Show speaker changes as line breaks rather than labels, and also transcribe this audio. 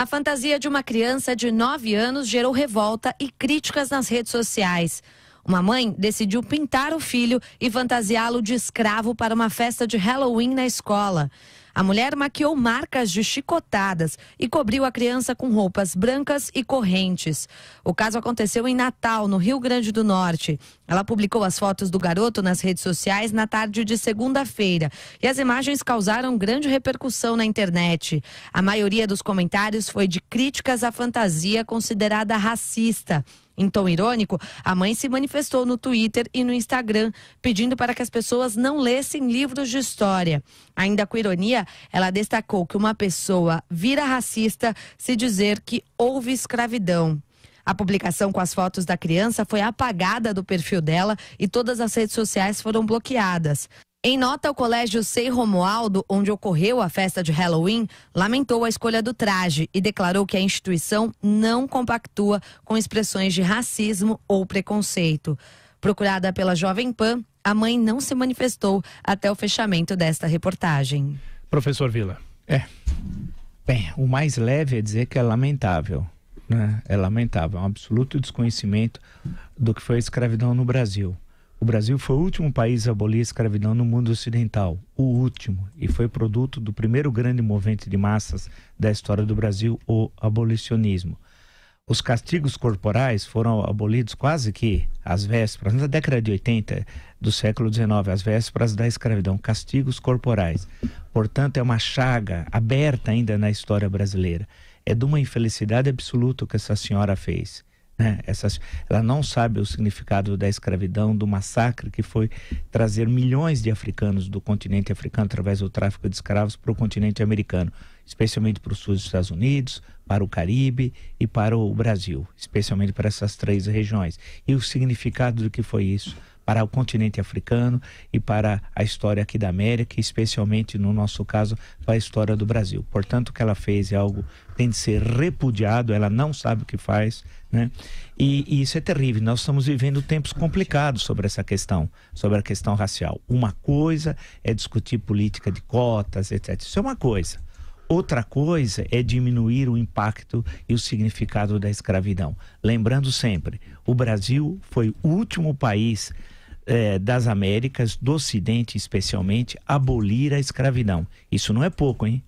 A fantasia de uma criança de 9 anos gerou revolta e críticas nas redes sociais. Uma mãe decidiu pintar o filho e fantasiá-lo de escravo para uma festa de Halloween na escola. A mulher maquiou marcas de chicotadas e cobriu a criança com roupas brancas e correntes. O caso aconteceu em Natal, no Rio Grande do Norte. Ela publicou as fotos do garoto nas redes sociais na tarde de segunda-feira e as imagens causaram grande repercussão na internet. A maioria dos comentários foi de críticas à fantasia considerada racista. Em tom irônico, a mãe se manifestou no Twitter e no Instagram, pedindo para que as pessoas não lessem livros de história. Ainda com ironia, ela destacou que uma pessoa vira racista se dizer que houve escravidão. A publicação com as fotos da criança foi apagada do perfil dela e todas as redes sociais foram bloqueadas. Em nota, o Colégio Sei Romualdo, onde ocorreu a festa de Halloween, lamentou a escolha do traje e declarou que a instituição não compactua com expressões de racismo ou preconceito. Procurada pela Jovem Pan, a mãe não se manifestou até o fechamento desta reportagem
professor Vila? É. Bem, o mais leve é dizer que é lamentável. Né? É lamentável, é um absoluto desconhecimento do que foi a escravidão no Brasil. O Brasil foi o último país a abolir a escravidão no mundo ocidental, o último, e foi produto do primeiro grande movimento de massas da história do Brasil, o abolicionismo os castigos corporais foram abolidos quase que às vésperas, na década de 80 do século XIX, às vésperas da escravidão, castigos corporais. Portanto, é uma chaga aberta ainda na história brasileira. É de uma infelicidade absoluta o que essa senhora fez. Né? Essas, ela não sabe o significado da escravidão, do massacre que foi trazer milhões de africanos do continente africano através do tráfico de escravos para o continente americano, especialmente para o sul dos Estados Unidos, para o Caribe e para o Brasil, especialmente para essas três regiões. E o significado do que foi isso para o continente africano e para a história aqui da América, especialmente no nosso caso, para a história do Brasil. Portanto, o que ela fez é algo tem de ser repudiado, ela não sabe o que faz, né? E, e, isso é terrível. Nós estamos vivendo tempos complicados sobre essa questão, sobre a questão racial. Uma coisa é discutir política de cotas, etc. Isso é uma coisa. Outra coisa é diminuir o impacto e o significado da escravidão. Lembrando sempre, o Brasil foi o último país é, das Américas, do Ocidente especialmente, abolir a escravidão. Isso não é pouco, hein?